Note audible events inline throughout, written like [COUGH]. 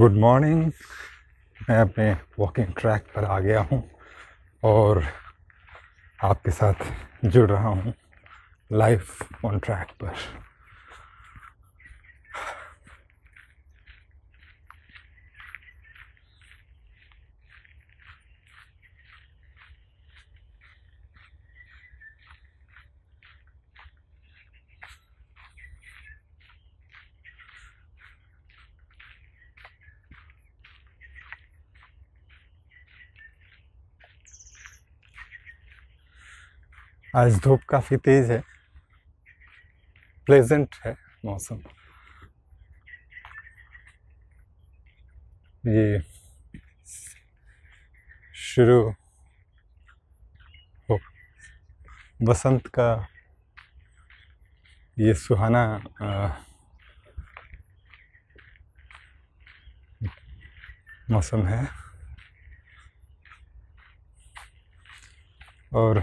good morning मैं अपने walking track पर आ गया हूँ और आपके साथ जुड़ रहा हूँ लाइफ ऑन ट्रैक पर आज धूप काफ़ी तेज़ है प्लेजेंट है मौसम ये शुरू हो बसंत का ये सुहाना मौसम है और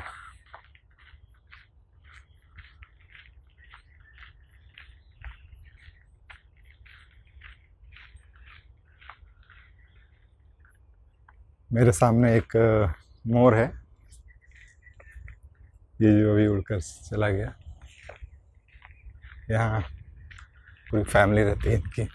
मेरे सामने एक मोर है ये जो अभी उड़कर चला गया यहाँ पूरी फैमिली रहती है इनकी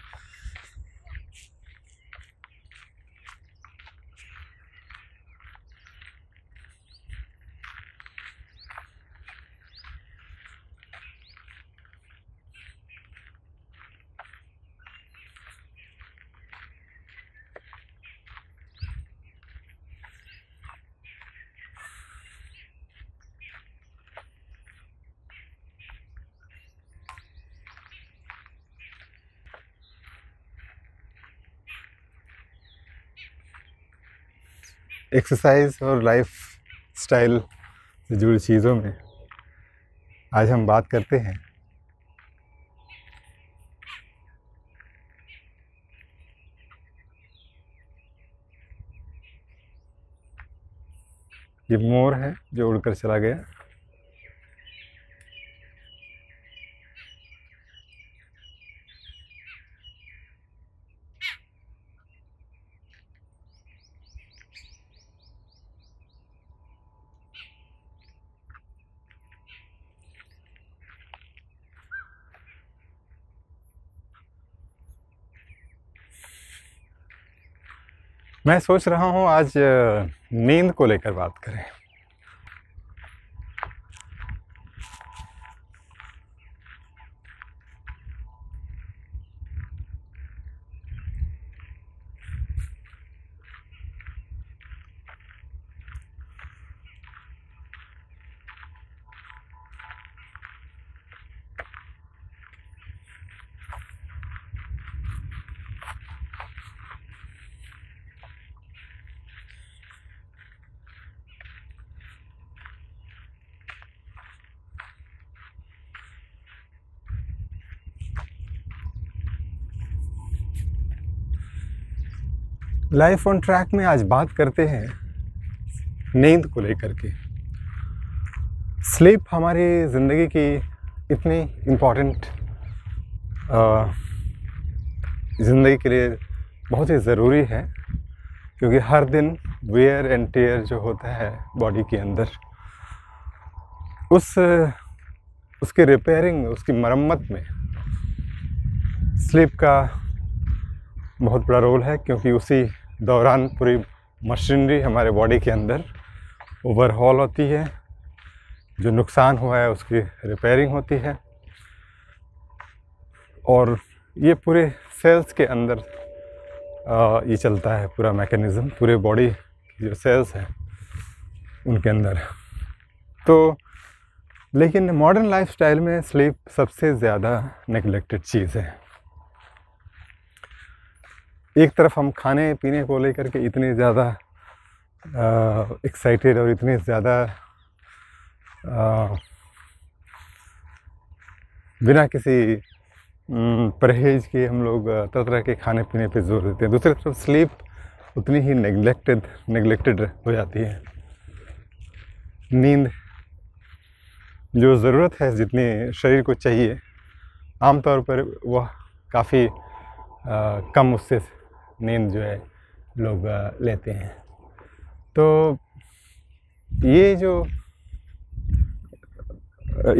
एक्सरसाइज और लाइफ स्टाइल से जुड़ी चीज़ों में आज हम बात करते हैं ये मोर है जो उड़कर चला गया मैं सोच रहा हूँ आज नींद को लेकर बात करें लाइफ ऑन ट्रैक में आज बात करते हैं नींद को लेकर के स्लीप हमारी ज़िंदगी की इतनी इम्पॉर्टेंट ज़िंदगी के लिए बहुत ही ज़रूरी है क्योंकि हर दिन वेयर एंड टेयर जो होता है बॉडी के अंदर उस उसके रिपेयरिंग उसकी मरम्मत में स्लीप का बहुत बड़ा रोल है क्योंकि उसी दौरान पूरी मशीनरी हमारे बॉडी के अंदर ओवरहॉल होती है जो नुकसान हुआ है उसकी रिपेयरिंग होती है और ये पूरे सेल्स के अंदर ये चलता है पूरा मैकेनिज़्म पूरे बॉडी की जो सेल्स हैं उनके अंदर तो लेकिन मॉडर्न लाइफस्टाइल में स्लीप सबसे ज़्यादा नेगलेक्टेड चीज़ है एक तरफ हम खाने पीने को लेकर के इतने ज़्यादा एक्साइटेड और इतने ज़्यादा बिना किसी परहेज के हम लोग तरह तरह के खाने पीने पे जोर देते हैं दूसरी तरफ स्लीप उतनी ही नेगलेक्टेड नेगलेक्टेड हो जाती है नींद जो ज़रूरत है जितनी शरीर को चाहिए आमतौर पर वह काफ़ी कम उससे नींद जो है लोग लेते हैं तो ये जो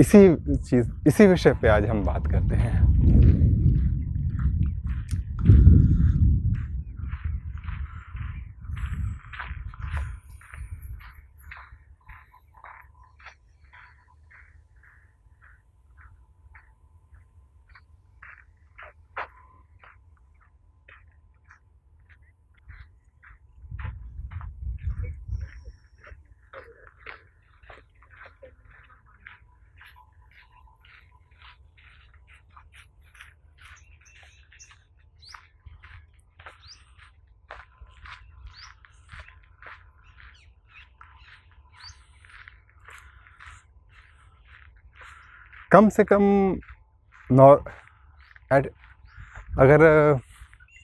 इसी चीज़ इसी विषय पे आज हम बात करते हैं कम से कम नौ एट अगर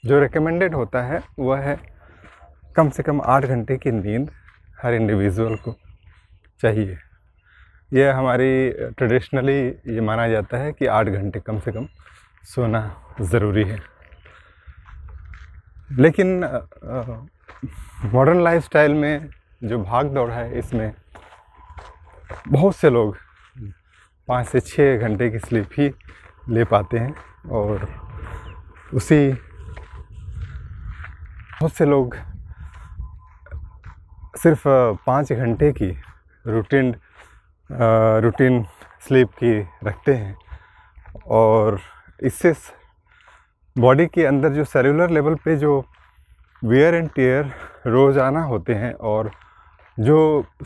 जो रिकमेंडेड होता है वह है कम से कम आठ घंटे की नींद हर इंडिविजुअल को चाहिए यह हमारी ट्रेडिशनली ये माना जाता है कि आठ घंटे कम से कम सोना ज़रूरी है लेकिन मॉडर्न लाइफस्टाइल में जो भाग दौड़ है इसमें बहुत से लोग पाँच से छः घंटे की स्लीप ही ले पाते हैं और उसी बहुत से लोग सिर्फ पाँच घंटे की रूटीन रूटीन स्लीप की रखते हैं और इससे बॉडी के अंदर जो सेलुलर लेवल पे जो वेयर एंड टेयर रोज़ाना होते हैं और जो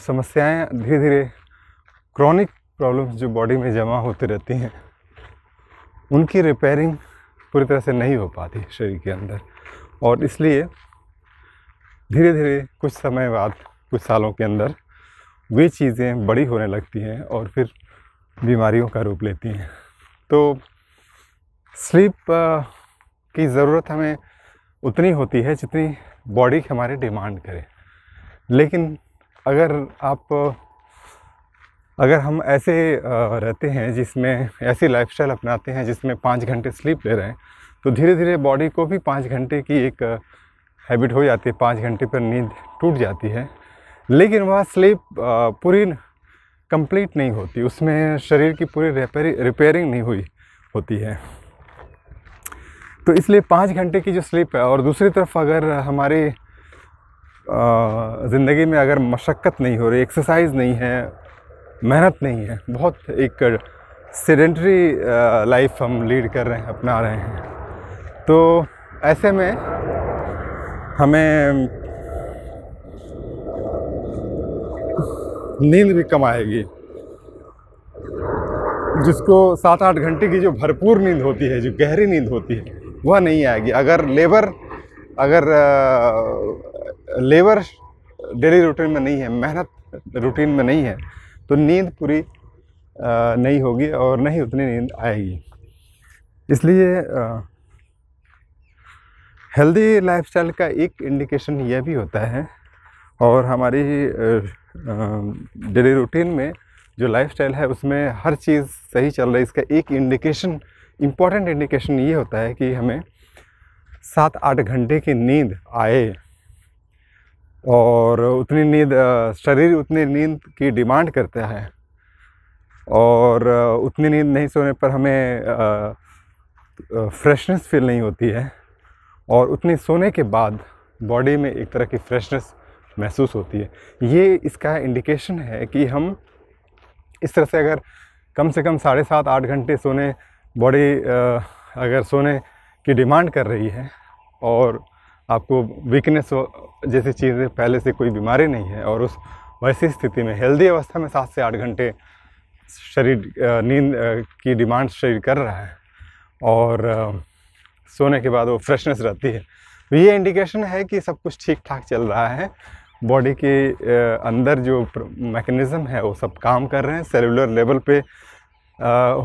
समस्याएं धीरे धीरे क्रॉनिक प्रॉब्लम्स जो बॉडी में जमा होती रहती हैं उनकी रिपेयरिंग पूरी तरह से नहीं हो पाती शरीर के अंदर और इसलिए धीरे धीरे कुछ समय बाद कुछ सालों के अंदर वे चीज़ें बड़ी होने लगती हैं और फिर बीमारियों का रूप लेती हैं तो स्लीप की ज़रूरत हमें उतनी होती है जितनी बॉडी हमारे डिमांड करे लेकिन अगर आप अगर हम ऐसे रहते हैं जिसमें ऐसी लाइफस्टाइल अपनाते हैं जिसमें पाँच घंटे स्लीप ले रहे हैं तो धीरे धीरे बॉडी को भी पाँच घंटे की एक हैबिट हो जाती है पाँच घंटे पर नींद टूट जाती है लेकिन वह स्लीप पूरी कंप्लीट नहीं होती उसमें शरीर की पूरी रिपेयरिंग नहीं हुई होती है तो इसलिए पाँच घंटे की जो स्लीप है और दूसरी तरफ अगर हमारी ज़िंदगी में अगर मशक्क़त नहीं हो रही एक्सरसाइज नहीं है मेहनत नहीं है बहुत एक सेडेंटरी लाइफ हम लीड कर रहे हैं अपना रहे हैं तो ऐसे में हमें नींद भी कम आएगी जिसको सात आठ घंटे की जो भरपूर नींद होती है जो गहरी नींद होती है वह नहीं आएगी अगर लेबर अगर लेबर डेली रूटीन में नहीं है मेहनत रूटीन में नहीं है तो नींद पूरी नहीं होगी और नहीं उतनी नींद आएगी इसलिए हेल्दी लाइफस्टाइल का एक इंडिकेशन यह भी होता है और हमारी डेली रूटीन में जो लाइफस्टाइल है उसमें हर चीज़ सही चल रही है इसका एक इंडिकेशन इम्पॉर्टेंट इंडिकेशन ये होता है कि हमें सात आठ घंटे की नींद आए और उतनी नींद शरीर उतनी नींद की डिमांड करता है और उतनी नींद नहीं सोने पर हमें फ्रेशनेस फील नहीं होती है और उतनी सोने के बाद बॉडी में एक तरह की फ्रेशनेस महसूस होती है ये इसका इंडिकेशन है कि हम इस तरह से अगर कम से कम साढ़े सात आठ घंटे सोने बॉडी अगर सोने की डिमांड कर रही है और आपको वीकनेस जैसी चीज़ें पहले से कोई बीमारी नहीं है और उस वैसी स्थिति में हेल्दी अवस्था में सात से आठ घंटे शरीर नींद की डिमांड शरीर कर रहा है और सोने के बाद वो फ्रेशनेस रहती है तो ये इंडिकेशन है कि सब कुछ ठीक ठाक चल रहा है बॉडी के अंदर जो मैकेनिज़्म है वो सब काम कर रहे हैं सेलुलर लेवल पे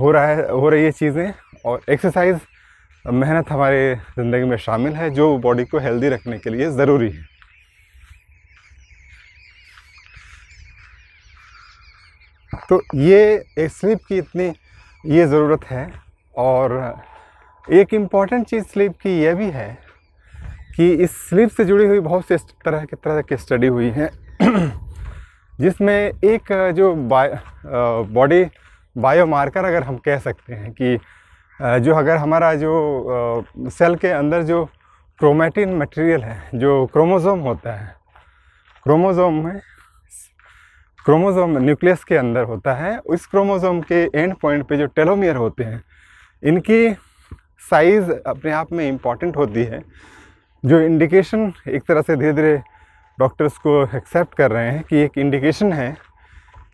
हो रहा है हो रही है चीज़ें और एक्सरसाइज मेहनत हमारे ज़िंदगी में शामिल है जो बॉडी को हेल्दी रखने के लिए ज़रूरी है तो ये एक स्लीप की इतनी ये ज़रूरत है और एक इम्पॉर्टेंट चीज़ स्लीप की यह भी है कि इस स्लीप से जुड़ी हुई बहुत से तरह के तरह की स्टडी हुई है [CLEARS THROAT] जिसमें एक जो बॉडी बायो, बायोमार्कर अगर हम कह सकते हैं कि जो अगर हमारा जो सेल के अंदर जो क्रोमेटिन मटेरियल है जो क्रोमोज़ोम होता है क्रोमोज़ोम में क्रोमोज़ोम न्यूक्लियस के अंदर होता है उस क्रोमोज़ोम के एंड पॉइंट पे जो टेलोमियर होते हैं इनकी साइज़ अपने आप में इम्पॉर्टेंट होती है जो इंडिकेशन एक तरह से धीरे धीरे डॉक्टर्स को एक्सेप्ट कर रहे हैं कि एक इंडिकेशन है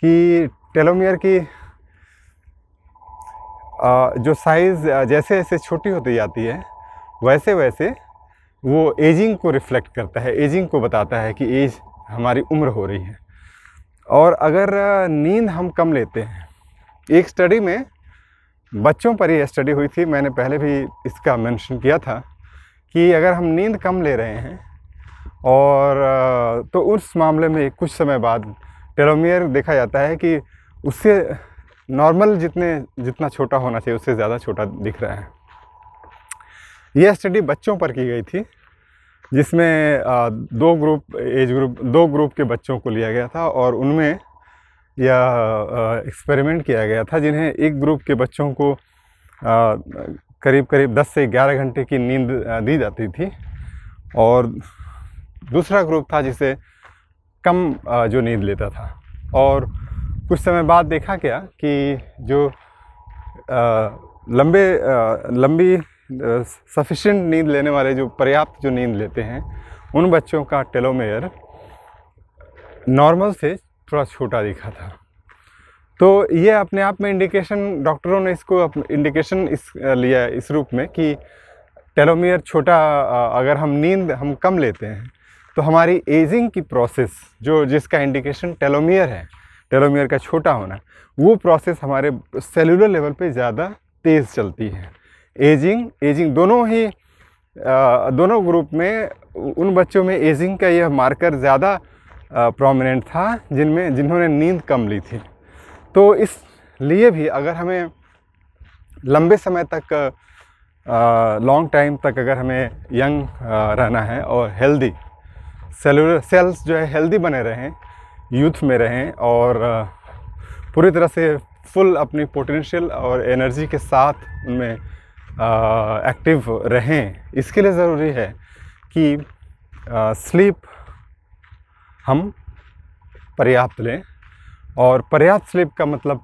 कि टेलोमियर की जो साइज़ जैसे जैसे छोटी होती जाती है वैसे वैसे वो एजिंग को रिफ्लेक्ट करता है एजिंग को बताता है कि एज हमारी उम्र हो रही है और अगर नींद हम कम लेते हैं एक स्टडी में बच्चों पर ये स्टडी हुई थी मैंने पहले भी इसका मेंशन किया था कि अगर हम नींद कम ले रहे हैं और तो उस मामले में कुछ समय बाद टेलोमियर देखा जाता है कि उससे नॉर्मल जितने जितना छोटा होना चाहिए उससे ज़्यादा छोटा दिख रहा है यह स्टडी बच्चों पर की गई थी जिसमें दो ग्रुप एज ग्रुप दो ग्रुप के बच्चों को लिया गया था और उनमें यह एक्सपेरिमेंट किया गया था जिन्हें एक ग्रुप के बच्चों को करीब करीब 10 से 11 घंटे की नींद दी जाती थी और दूसरा ग्रुप था जिसे कम जो नींद लेता था और कुछ समय बाद देखा गया कि जो आ, लंबे आ, लंबी सफिशेंट नींद लेने वाले जो पर्याप्त जो नींद लेते हैं उन बच्चों का टेलोमेयर नॉर्मल से थोड़ा छोटा दिखा था तो ये अपने आप में इंडिकेशन डॉक्टरों ने इसको इंडिकेशन इस लिया इस रूप में कि टेलोमेयर छोटा अगर हम नींद हम कम लेते हैं तो हमारी एजिंग की प्रोसेस जो जिसका इंडिकेशन टेलोमियर है टेलोमियर का छोटा होना वो प्रोसेस हमारे सेलुलर लेवल पे ज़्यादा तेज़ चलती है एजिंग एजिंग दोनों ही दोनों ग्रुप में उन बच्चों में एजिंग का यह मार्कर ज़्यादा प्रोमिनेंट था जिनमें जिन्होंने नींद कम ली थी तो इस लिए भी अगर हमें लंबे समय तक लॉन्ग टाइम तक अगर हमें यंग रहना है और हेल्दी सेलुलर सेल्स जो है हेल्दी बने रहें यूथ में रहें और पूरी तरह से फुल अपनी पोटेंशियल और एनर्जी के साथ उनमें एक्टिव रहें इसके लिए ज़रूरी है कि आ, स्लीप हम पर्याप्त लें और पर्याप्त स्लीप का मतलब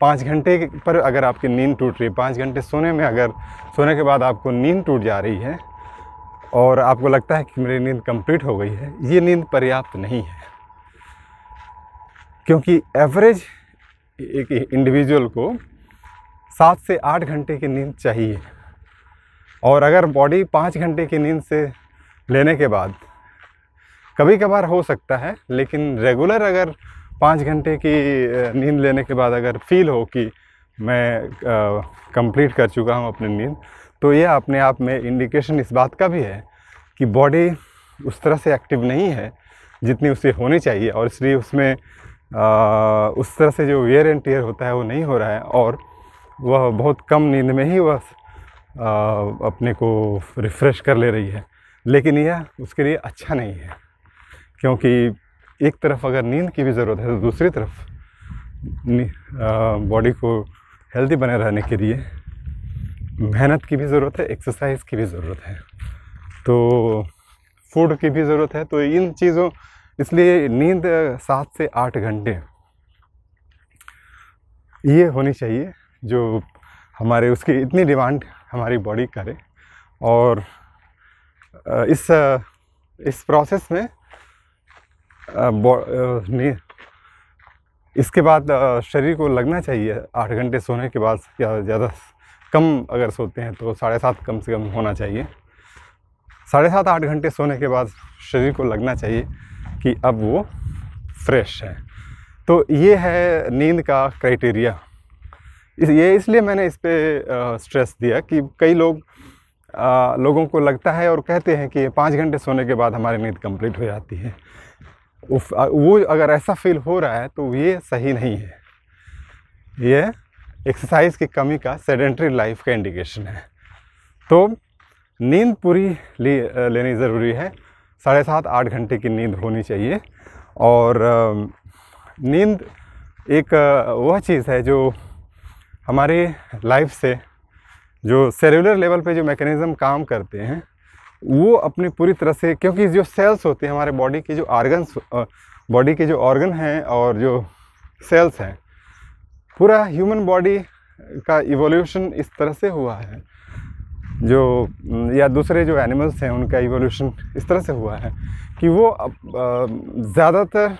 पाँच घंटे पर अगर आपकी नींद टूट रही है पाँच घंटे सोने में अगर सोने के बाद आपको नींद टूट जा रही है और आपको लगता है कि मेरी नींद कंप्लीट हो गई है ये नींद पर्याप्त नहीं है क्योंकि एवरेज एक इंडिविजुअल को सात से आठ घंटे की नींद चाहिए और अगर बॉडी पाँच घंटे की नींद से लेने के बाद कभी कभार हो सकता है लेकिन रेगुलर अगर पाँच घंटे की नींद लेने के बाद अगर फील हो कि मैं कंप्लीट कर चुका हूँ अपनी नींद तो यह अपने आप में इंडिकेशन इस बात का भी है कि बॉडी उस तरह से एक्टिव नहीं है जितनी उसे होनी चाहिए और इसलिए उसमें आ, उस तरह से जो वेयर एंड टेयर होता है वो नहीं हो रहा है और वह बहुत कम नींद में ही वह अपने को रिफ़्रेश कर ले रही है लेकिन यह उसके लिए अच्छा नहीं है क्योंकि एक तरफ अगर नींद की भी ज़रूरत है तो दूसरी तरफ बॉडी को हेल्दी बने रहने के लिए मेहनत की भी ज़रूरत है एक्सरसाइज की भी ज़रूरत है तो फूड की भी ज़रूरत है तो इन चीज़ों इसलिए नींद सात से आठ घंटे ये होनी चाहिए जो हमारे उसकी इतनी डिमांड हमारी बॉडी करे और इस इस प्रोसेस में इसके बाद शरीर को लगना चाहिए आठ घंटे सोने के बाद या ज़्यादा कम अगर सोते हैं तो साढ़े सात कम से कम होना चाहिए साढ़े सात आठ घंटे सोने के बाद शरीर को लगना चाहिए कि अब वो फ्रेश है तो ये है नींद का क्राइटेरिया इस ये इसलिए मैंने इस पर स्ट्रेस दिया कि कई लोग आ, लोगों को लगता है और कहते हैं कि पाँच घंटे सोने के बाद हमारी नींद कंप्लीट हो जाती है उफ, वो अगर ऐसा फील हो रहा है तो ये सही नहीं है ये एक्सरसाइज की कमी का सेडेंट्री लाइफ का इंडिकेशन है तो नींद पूरी ले, लेनी ज़रूरी है साढ़े सात आठ घंटे की नींद होनी चाहिए और नींद एक वह चीज़ है जो हमारे लाइफ से जो सेलुलर लेवल पे जो मैकेनिज़्म काम करते हैं वो अपनी पूरी तरह से क्योंकि जो सेल्स होते हैं हमारे बॉडी के जो ऑर्गन बॉडी के जो ऑर्गन हैं और जो सेल्स हैं पूरा ह्यूमन बॉडी का इवोल्यूशन इस तरह से हुआ है जो या दूसरे जो एनिमल्स हैं उनका इवोल्यूशन इस तरह से हुआ है कि वो ज़्यादातर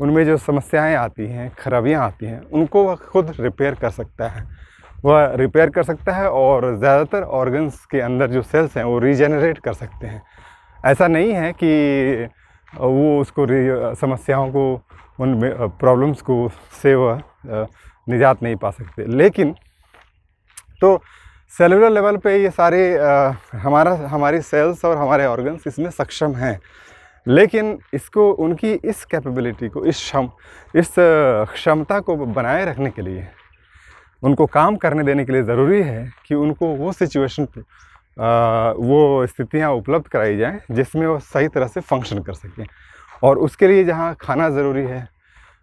उनमें जो समस्याएं आती हैं खराबियां आती हैं उनको वह खुद रिपेयर कर सकता है वह रिपेयर कर सकता है और ज़्यादातर ऑर्गन्स के अंदर जो सेल्स हैं वो रीजेनरेट कर सकते हैं ऐसा नहीं है कि वो उसको समस्याओं को उन प्रॉब्लम्स को से वह निजात नहीं पा सकते लेकिन तो सेलुलर लेवल पे ये सारे आ, हमारा हमारी सेल्स और हमारे ऑर्गन्स इसमें सक्षम हैं लेकिन इसको उनकी इस कैपेबिलिटी को इस क्षम इस क्षमता को बनाए रखने के लिए उनको काम करने देने के लिए ज़रूरी है कि उनको वो सिचुएशन वो स्थितियाँ उपलब्ध कराई जाएँ जिसमें वो सही तरह से फंक्शन कर सकें और उसके लिए जहाँ खाना ज़रूरी है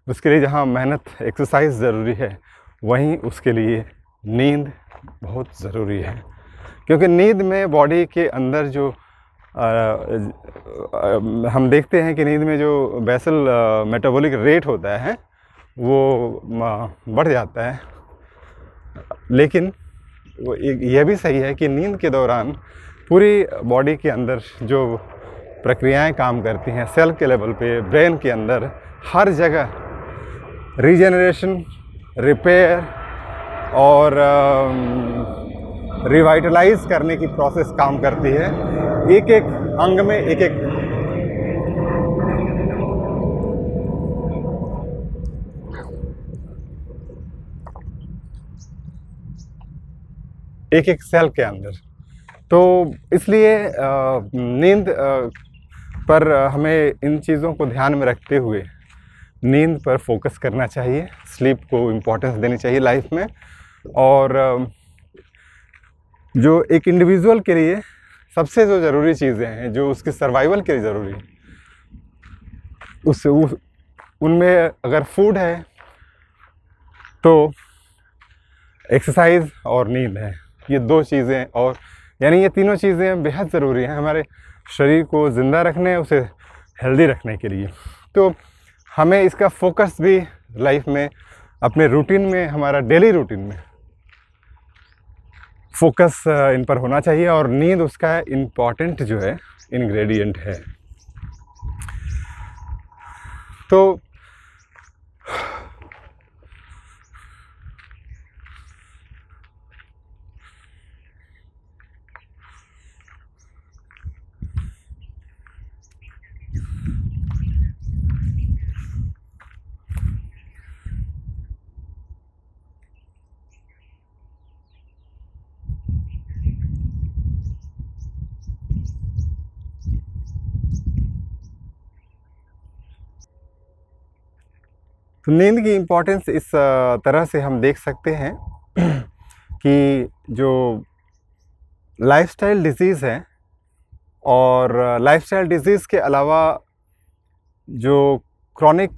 उसके लिए जहाँ मेहनत एक्सरसाइज ज़रूरी है वहीं उसके लिए नींद बहुत ज़रूरी है क्योंकि नींद में बॉडी के अंदर जो आ, हम देखते हैं कि नींद में जो बेसल मेटाबॉलिक रेट होता है वो बढ़ जाता है लेकिन वो यह भी सही है कि नींद के दौरान पूरी बॉडी के अंदर जो प्रक्रियाएं काम करती हैं सेल के लेवल पे ब्रेन के अंदर हर जगह रीजनरेशन रिपेयर और रिवाइटलाइज करने की प्रोसेस काम करती है एक एक अंग में एक एक एक एक सेल के अंदर तो इसलिए नींद पर हमें इन चीज़ों को ध्यान में रखते हुए नींद पर फोकस करना चाहिए स्लीप को इम्पोर्टेंस देनी चाहिए लाइफ में और जो एक इंडिविजुअल के लिए सबसे जो ज़रूरी चीज़ें हैं जो उसके सर्वाइवल के लिए ज़रूरी है उस उनमें अगर फूड है तो एक्सरसाइज और नींद है ये दो चीज़ें और यानी ये तीनों चीज़ें बेहद ज़रूरी हैं हमारे शरीर को ज़िंदा रखने उसे हेल्दी रखने के लिए तो हमें इसका फोकस भी लाइफ में अपने रूटीन में हमारा डेली रूटीन में फोकस इन पर होना चाहिए और नींद उसका इम्पॉर्टेंट जो है इन्ग्रेडियंट है तो तो नींद की इम्पोर्टेंस इस तरह से हम देख सकते हैं [CLEARS THROAT] कि जो लाइफस्टाइल डिज़ीज़ है और लाइफस्टाइल डिज़ीज़ के अलावा जो क्रॉनिक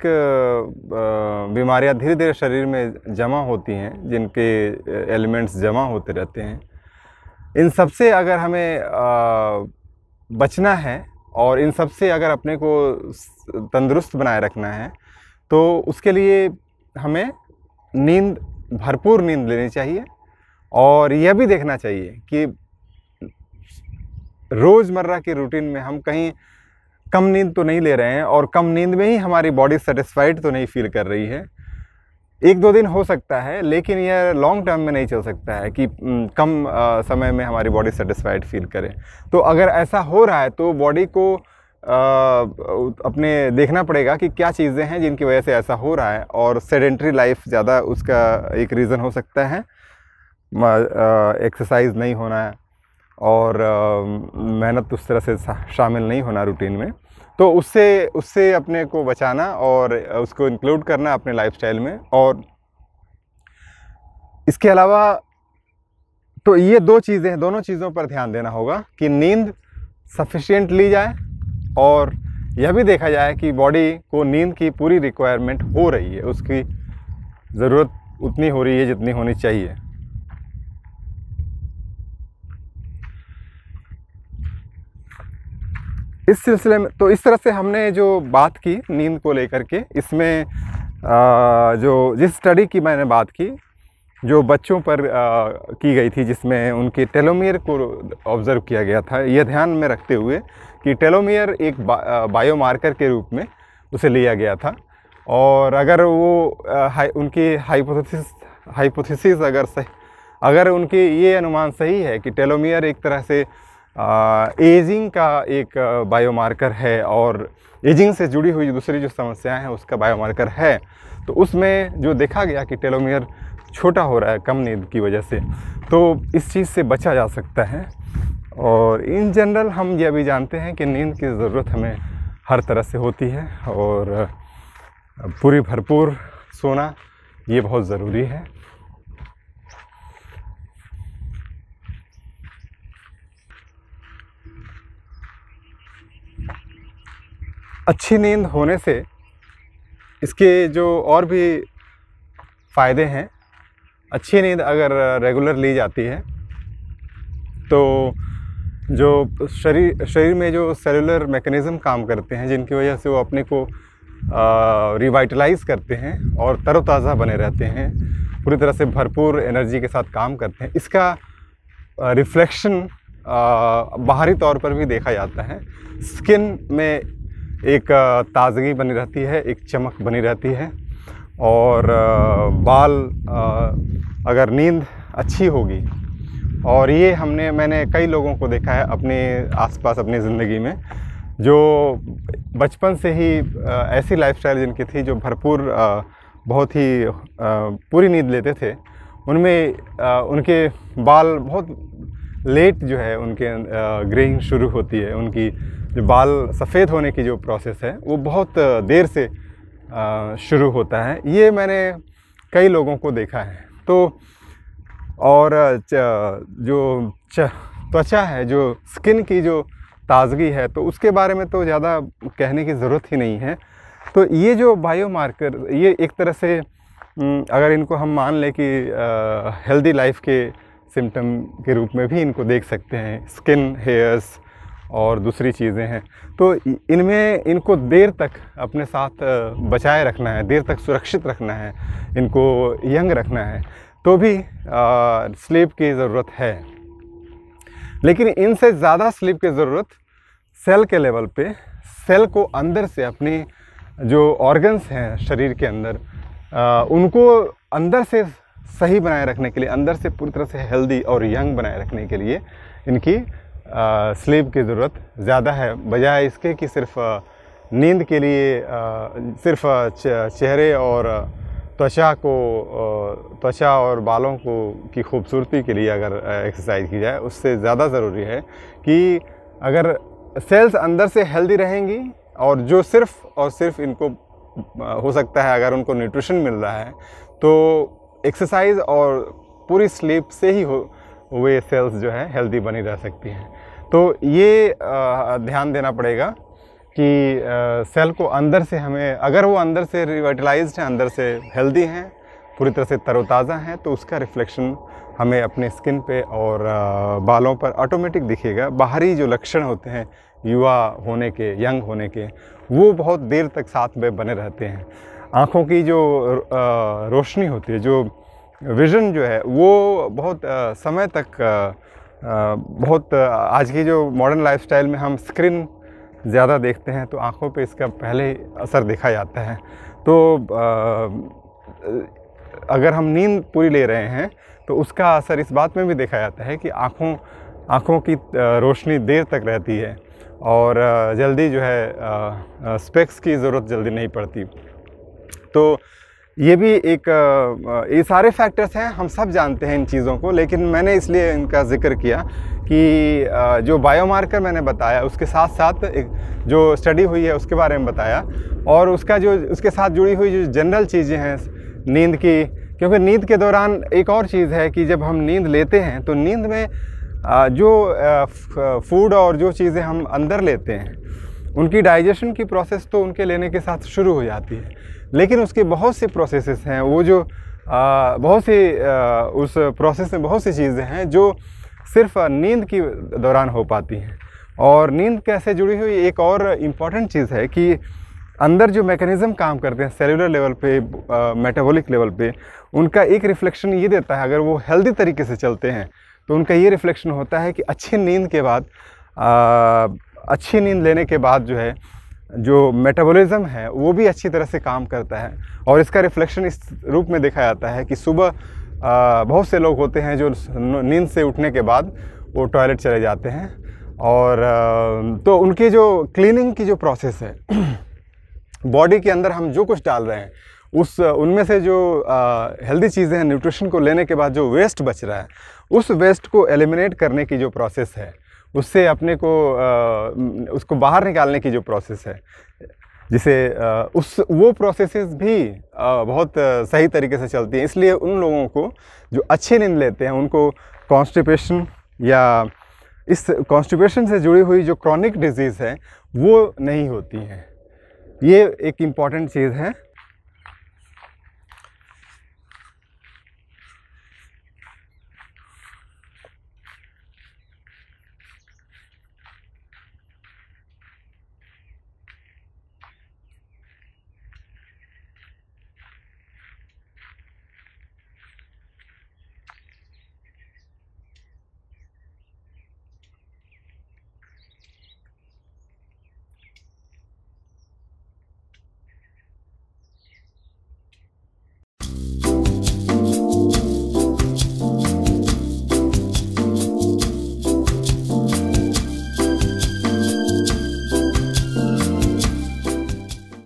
बीमारियां धीरे धीरे शरीर में जमा होती हैं जिनके एलिमेंट्स जमा होते रहते हैं इन सब से अगर हमें बचना है और इन सब से अगर अपने को तंदुरुस्त बनाए रखना है तो उसके लिए हमें नींद भरपूर नींद लेनी चाहिए और यह भी देखना चाहिए कि रोज़मर्रा के रूटीन में हम कहीं कम नींद तो नहीं ले रहे हैं और कम नींद में ही हमारी बॉडी सेटिस्फाइड तो नहीं फील कर रही है एक दो दिन हो सकता है लेकिन यह लॉन्ग टर्म में नहीं चल सकता है कि कम समय में हमारी बॉडी सेटिस्फाइड फील करे तो अगर ऐसा हो रहा है तो बॉडी को अपने देखना पड़ेगा कि क्या चीज़ें हैं जिनकी वजह से ऐसा हो रहा है और सेडेंट्री लाइफ ज़्यादा उसका एक रीज़न हो सकता है एक्सरसाइज नहीं होना है और मेहनत उस तरह से शामिल नहीं होना रूटीन में तो उससे उससे अपने को बचाना और उसको इंक्लूड करना अपने लाइफस्टाइल में और इसके अलावा तो ये दो चीज़ें हैं दोनों चीज़ों पर ध्यान देना होगा कि नींद सफिशेंट ली जाए और यह भी देखा जाए कि बॉडी को नींद की पूरी रिक्वायरमेंट हो रही है उसकी ज़रूरत उतनी हो रही है जितनी होनी चाहिए इस सिलसिले में तो इस तरह से हमने जो बात की नींद को लेकर के इसमें जो जिस स्टडी की मैंने बात की जो बच्चों पर आ, की गई थी जिसमें उनके टेलोमियर को ऑब्ज़र्व किया गया था यह ध्यान में रखते हुए कि टेलोमियर एक बा, बायोमार्कर के रूप में उसे लिया गया था और अगर वो उनकी हाइपोथेसिस हाइपोथेसिस अगर सही अगर उनके ये अनुमान सही है कि टेलोमियर एक तरह से आ, एजिंग का एक बायोमार्कर है और एजिंग से जुड़ी हुई दूसरी जो समस्याएं हैं उसका बायोमार्कर है तो उसमें जो देखा गया कि टेलोमियर छोटा हो रहा है कम नींद की वजह से तो इस चीज़ से बचा जा सकता है और इन जनरल हम यह भी जानते हैं कि नींद की ज़रूरत हमें हर तरह से होती है और पूरी भरपूर सोना ये बहुत ज़रूरी है अच्छी नींद होने से इसके जो और भी फ़ायदे हैं अच्छी नींद अगर रेगुलर ली जाती है तो जो शरीर शरीर में जो सेलुलर मैकेनिज़्म काम करते हैं जिनकी वजह से वो अपने को रिवाइटलाइज करते हैं और तरोताज़ा बने रहते हैं पूरी तरह से भरपूर एनर्जी के साथ काम करते हैं इसका रिफ्लेक्शन बाहरी तौर पर भी देखा जाता है स्किन में एक ताज़गी बनी रहती है एक चमक बनी रहती है और बाल अगर नींद अच्छी होगी और ये हमने मैंने कई लोगों को देखा है अपने आसपास अपनी ज़िंदगी में जो बचपन से ही ऐसी लाइफस्टाइल जिनकी थी जो भरपूर बहुत ही पूरी नींद लेते थे उनमें उनके बाल बहुत लेट जो है उनके ग्रेइंग शुरू होती है उनकी जो बाल सफ़ेद होने की जो प्रोसेस है वो बहुत देर से शुरू होता है ये मैंने कई लोगों को देखा है तो और जो त्वचा है जो स्किन की जो ताज़गी है तो उसके बारे में तो ज़्यादा कहने की ज़रूरत ही नहीं है तो ये जो बायोमार्कर ये एक तरह से अगर इनको हम मान लें कि हेल्दी लाइफ के सिम्टम के रूप में भी इनको देख सकते हैं स्किन हेयर्स और दूसरी चीज़ें हैं तो इनमें इनको देर तक अपने साथ बचाए रखना है देर तक सुरक्षित रखना है इनको यंग रखना है तो भी स्लीप की ज़रूरत है लेकिन इनसे ज़्यादा स्लीप की ज़रूरत सेल के लेवल पे सेल को अंदर से अपनी जो ऑर्गन्स हैं शरीर के अंदर आ, उनको अंदर से सही बनाए रखने के लिए अंदर से पूरी तरह से हेल्दी और यंग बनाए रखने के लिए इनकी आ, स्लीप की ज़रूरत ज़्यादा है बजाय इसके कि सिर्फ नींद के लिए आ, सिर्फ चेहरे और त्वचा को त्वचा और बालों को की खूबसूरती के लिए अगर एक्सरसाइज की जाए उससे ज़्यादा ज़रूरी है कि अगर सेल्स अंदर से हेल्दी रहेंगी और जो सिर्फ़ और सिर्फ इनको हो सकता है अगर उनको न्यूट्रिशन मिल रहा है तो एक्सरसाइज और पूरी स्लीप से ही हो वे सेल्स जो है हेल्दी बनी रह सकती हैं तो ये ध्यान देना पड़ेगा कि सेल को अंदर से हमें अगर वो अंदर से रिवाइटलाइज हैं अंदर से हेल्दी हैं पूरी तरह से तरोताज़ा हैं तो उसका रिफ्लेक्शन हमें अपने स्किन पे और बालों पर ऑटोमेटिक दिखेगा बाहरी जो लक्षण होते हैं युवा होने के यंग होने के वो बहुत देर तक साथ में बने रहते हैं आँखों की जो रोशनी होती है जो विज़न जो है वो बहुत समय तक बहुत आज की जो मॉडर्न लाइफस्टाइल में हम स्क्रीन ज़्यादा देखते हैं तो आँखों पे इसका पहले असर देखा जाता है तो आ, अगर हम नींद पूरी ले रहे हैं तो उसका असर इस बात में भी देखा जाता है कि आँखों आँखों की रोशनी देर तक रहती है और जल्दी जो है स्पेक्स की ज़रूरत जल्दी नहीं पड़ती तो ये भी एक ये सारे फैक्टर्स हैं हम सब जानते हैं इन चीज़ों को लेकिन मैंने इसलिए इनका ज़िक्र किया कि जो बायोमार्कर मैंने बताया उसके साथ साथ एक जो स्टडी हुई है उसके बारे में बताया और उसका जो उसके साथ जुड़ी हुई जो जनरल चीज़ें हैं नींद की क्योंकि नींद के दौरान एक और चीज़ है कि जब हम नींद लेते हैं तो नींद में जो फूड और जो चीज़ें हम अंदर लेते हैं उनकी डाइजेशन की प्रोसेस तो उनके लेने के साथ शुरू हो जाती है लेकिन उसके बहुत से प्रोसेसेस हैं वो जो आ, बहुत से उस प्रोसेस में बहुत सी चीज़ें हैं जो सिर्फ नींद की दौरान हो पाती हैं और नींद कैसे जुड़ी हुई एक और इम्पॉर्टेंट चीज़ है कि अंदर जो मैकेनिज़्म काम करते हैं सेलुलर लेवल पे मेटाबॉलिक लेवल पे उनका एक रिफ्लेक्शन ये देता है अगर वो हेल्दी तरीके से चलते हैं तो उनका ये रिफ्लेक्शन होता है कि अच्छी नींद के बाद आ, अच्छी नींद लेने के बाद जो है जो मेटाबॉलिज्म है वो भी अच्छी तरह से काम करता है और इसका रिफ्लेक्शन इस रूप में देखा जाता है कि सुबह बहुत से लोग होते हैं जो नींद से उठने के बाद वो टॉयलेट चले जाते हैं और तो उनके जो क्लीनिंग की जो प्रोसेस है बॉडी [CLEARS THROAT] के अंदर हम जो कुछ डाल रहे हैं उस उनमें से जो हेल्दी चीज़ें हैं न्यूट्रिशन को लेने के बाद जो वेस्ट बच रहा है उस वेस्ट को एलिमिनेट करने की जो प्रोसेस है उससे अपने को आ, उसको बाहर निकालने की जो प्रोसेस है जिसे उस वो प्रोसेसेस भी बहुत सही तरीके से चलती हैं इसलिए उन लोगों को जो अच्छी नींद लेते हैं उनको कॉन्स्टिपेशन या इस कॉन्स्टिपेशन से जुड़ी हुई जो क्रॉनिक डिजीज़ है वो नहीं होती है ये एक इम्पॉर्टेंट चीज़ है